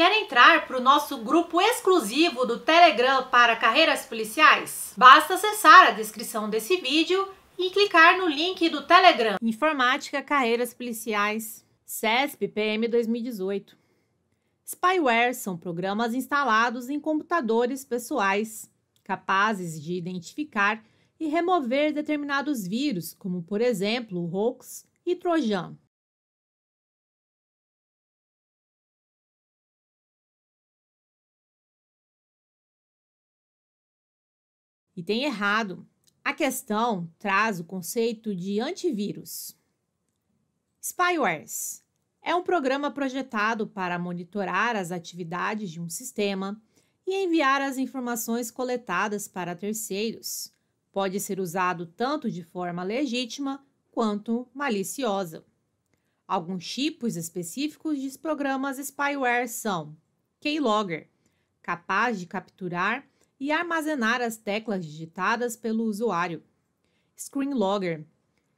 Quer entrar para o nosso grupo exclusivo do Telegram para carreiras policiais? Basta acessar a descrição desse vídeo e clicar no link do Telegram. Informática, carreiras policiais, CESP PM 2018. Spyware são programas instalados em computadores pessoais, capazes de identificar e remover determinados vírus, como por exemplo o hoax e trojan. E tem errado. A questão traz o conceito de antivírus. Spywares é um programa projetado para monitorar as atividades de um sistema e enviar as informações coletadas para terceiros. Pode ser usado tanto de forma legítima quanto maliciosa. Alguns tipos específicos de programas spyware são Keylogger, capaz de capturar e armazenar as teclas digitadas pelo usuário. Screenlogger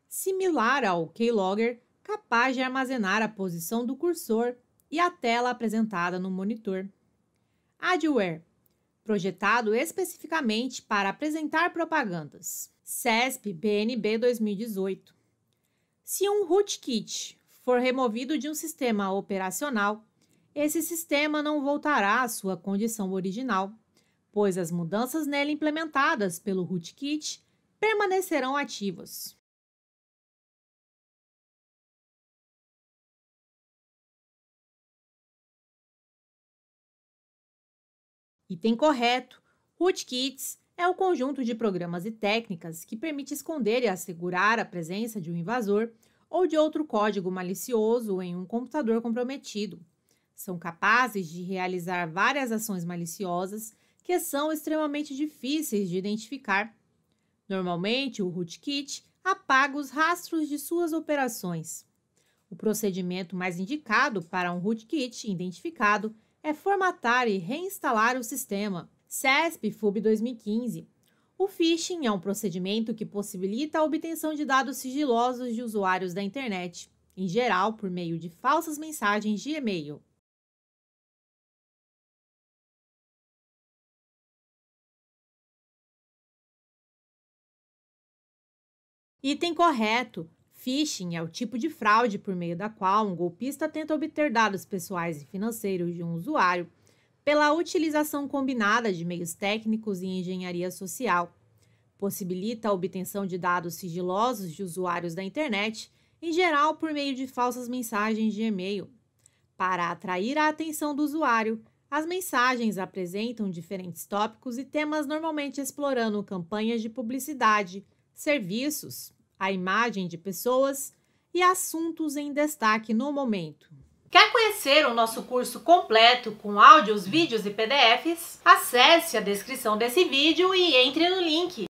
similar ao Keylogger, capaz de armazenar a posição do cursor e a tela apresentada no monitor. Adware projetado especificamente para apresentar propagandas. CESP BNB 2018. Se um rootkit for removido de um sistema operacional, esse sistema não voltará à sua condição original pois as mudanças nele implementadas pelo rootkit permanecerão ativas. Item correto: rootkits é o conjunto de programas e técnicas que permite esconder e assegurar a presença de um invasor ou de outro código malicioso em um computador comprometido. São capazes de realizar várias ações maliciosas que são extremamente difíceis de identificar. Normalmente, o rootkit apaga os rastros de suas operações. O procedimento mais indicado para um rootkit identificado é formatar e reinstalar o sistema. CESP FUB 2015. O phishing é um procedimento que possibilita a obtenção de dados sigilosos de usuários da internet, em geral por meio de falsas mensagens de e-mail. Item correto. Phishing é o tipo de fraude por meio da qual um golpista tenta obter dados pessoais e financeiros de um usuário pela utilização combinada de meios técnicos e engenharia social. Possibilita a obtenção de dados sigilosos de usuários da internet, em geral por meio de falsas mensagens de e-mail. Para atrair a atenção do usuário, as mensagens apresentam diferentes tópicos e temas, normalmente explorando campanhas de publicidade, serviços, a imagem de pessoas e assuntos em destaque no momento. Quer conhecer o nosso curso completo com áudios, vídeos e PDFs? Acesse a descrição desse vídeo e entre no link.